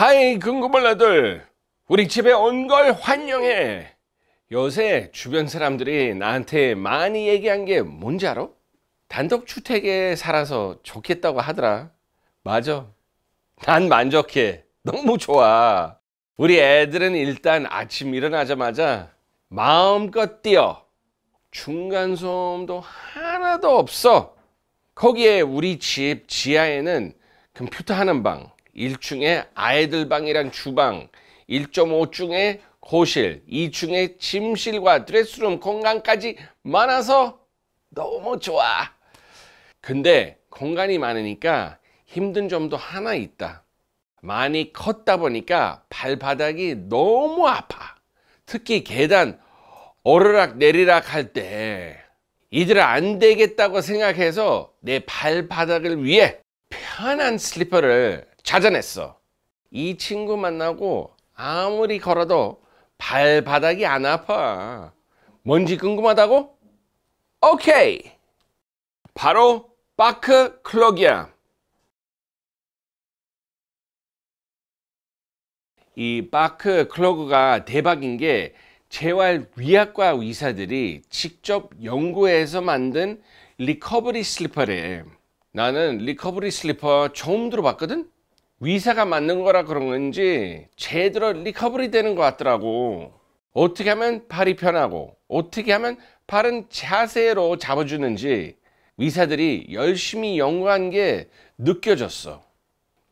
하이 금고벌 아들 우리 집에 온 걸 환영해 요새 주변 사람들이 나한테 많이 얘기한 게 뭔지 알아? 단독주택에 살아서 좋겠다고 하더라 맞아 난 만족해 너무 좋아 우리 애들은 일단 아침 일어나자마자 마음껏 뛰어 중간소음도 하나도 없어 거기에 우리 집 지하에는 컴퓨터 하는 방 1층에 아이들 방이란 주방, 1.5층에 거실, 2층에 침실과 드레스룸 공간까지 많아서 너무 좋아. 근데 공간이 많으니까 힘든 점도 하나 있다. 많이 컸다 보니까 발바닥이 너무 아파. 특히 계단 오르락 내리락 할 때 이들 안 되겠다고 생각해서 내 발바닥을 위해 편한 슬리퍼를 찾아냈어. 이 친구 만나고 아무리 걸어도 발바닥이 안 아파. 뭔지 궁금하다고? 오케이. 바로 바크 클럭이야. 이 바크 클로그가 대박인 게 재활 위약과 의사들이 직접 연구해서 만든 리커버리 슬리퍼래. 나는 리커버리 슬리퍼 처음 들어봤거든? 위사가 맞는 거라 그런 건지 제대로 리커버리 되는 것 같더라고. 어떻게 하면 발이 편하고 어떻게 하면 발은 자세로 잡아주는지 의사들이 열심히 연구한 게 느껴졌어.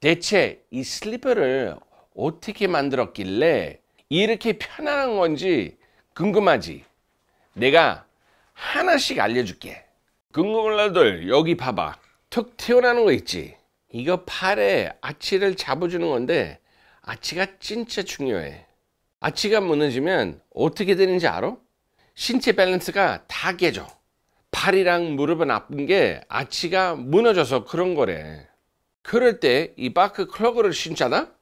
대체 이 슬리퍼를 어떻게 만들었길래 이렇게 편안한 건지 궁금하지? 내가 하나씩 알려줄게. 궁금한 날들 여기 봐봐. 툭 튀어나오는 거 있지? 이거 팔에 아치를 잡아주는 건데 아치가 진짜 중요해. 아치가 무너지면 어떻게 되는지 알아? 신체 밸런스가 다 깨져. 팔이랑 무릎은 아픈 게 아치가 무너져서 그런 거래. 그럴 때 이 바크 클러그를 신잖아?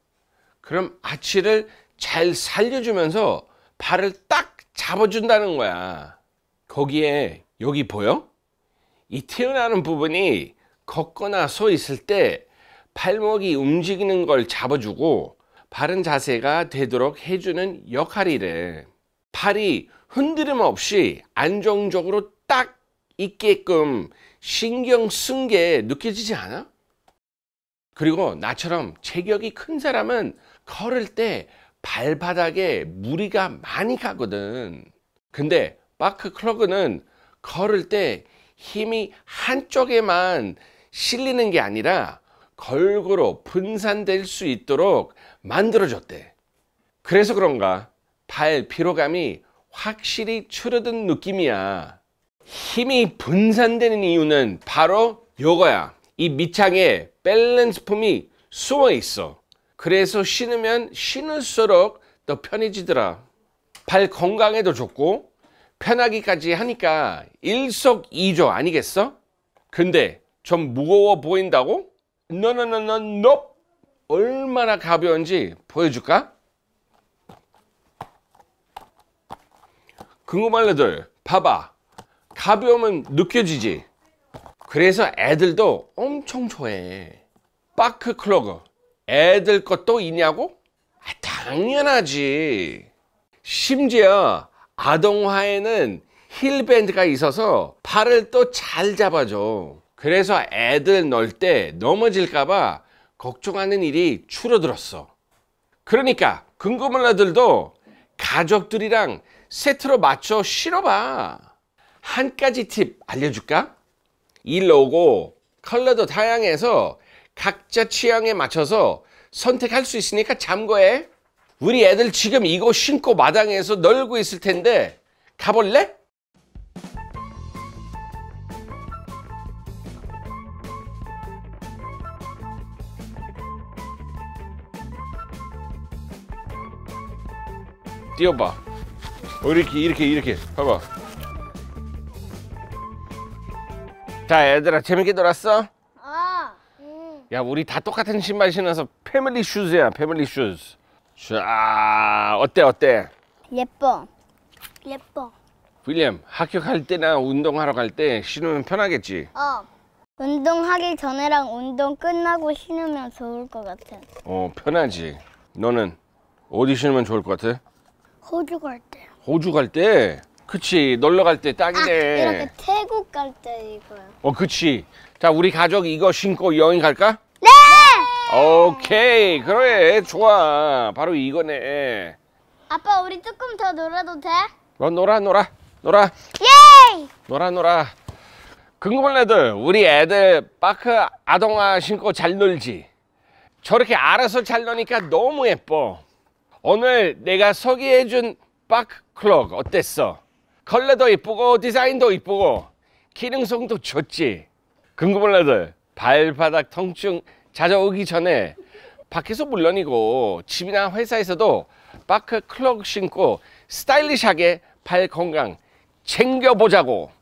그럼 아치를 잘 살려주면서 팔을딱 잡아준다는 거야. 거기에 여기 보여? 이 튀어나오는 부분이 걷거나 서 있을 때 발목이 움직이는 걸 잡아주고 바른 자세가 되도록 해주는 역할이래. 팔이 흔들림 없이 안정적으로 딱 있게끔 신경 쓴 게 느껴지지 않아? 그리고 나처럼 체격이 큰 사람은 걸을 때 발바닥에 무리가 많이 가거든. 근데 마크 클러그는 걸을 때 힘이 한쪽에만 실리는 게 아니라 걸그로 분산될 수 있도록 만들어줬대. 그래서 그런가 발 피로감이 확실히 줄어든 느낌이야. 힘이 분산되는 이유는 바로 요거야. 이 밑창에 밸런스 품이 숨어 있어. 그래서 신으면 신을수록 더 편해지더라. 발 건강에도 좋고 편하기까지 하니까 일석이조 아니겠어? 근데 좀 무거워 보인다고? 너너너너 너 얼마나 가벼운지 보여줄까? 궁금한 애들 봐봐 가벼우면 느껴지지 그래서 애들도 엄청 좋아해 바크 클로그 애들 것도 있냐고? 아, 당연하지 심지어 아동화에는 힐밴드가 있어서 팔을또 잘 잡아줘 그래서 애들 넣을 때 넘어질까봐 걱정하는 일이 줄어들었어. 그러니까 금고물라들도 가족들이랑 세트로 맞춰 실어봐. 한 가지 팁 알려줄까? 이 로고 컬러도 다양해서 각자 취향에 맞춰서 선택할 수 있으니까 참고해. 우리 애들 지금 이거 신고 마당에서 널고 있을 텐데 가볼래? 뛰어봐 어, 이렇게 이렇게 이렇게 봐봐 자 얘들아 재밌게 놀았어? 어. 야 우리 다 똑같은 신발 신어서 패밀리 슈즈야 패밀리 슈즈 자 어때 어때? 예뻐 예뻐 윌리엄 학교갈 때나 운동하러 갈 때 신으면 편하겠지? 어 운동하기 전에랑 운동 끝나고 신으면 좋을 것 같아 어 편하지 너는 어디 신으면 좋을 것 같아? 호주 갈 때. 호주 갈 때? 그치 놀러 갈때 아, 딱이네. 아, 이렇게 태국 갈 때 이거요. 어 그치. 자 우리 가족 이거 신고 여행 갈까? 네. 오케이 그래 좋아 바로 이거네. 아빠 우리 조금 더 놀아도 돼? 어, 놀아 놀아 놀아. 예. 놀아 놀아. 금고벌 애들 우리 애들 파크 아동화 신고 잘 놀지. 저렇게 알아서 잘 노니까 너무 예뻐. 오늘 내가 소개해준 박클럭 어땠어? 컬러도 이쁘고 디자인도 이쁘고 기능성도 좋지 궁금한들 발바닥 통증 찾아오기 전에 밖에서 물론이고 집이나 회사에서도 박 클럭 신고 스타일리시하게 발 건강 챙겨보자고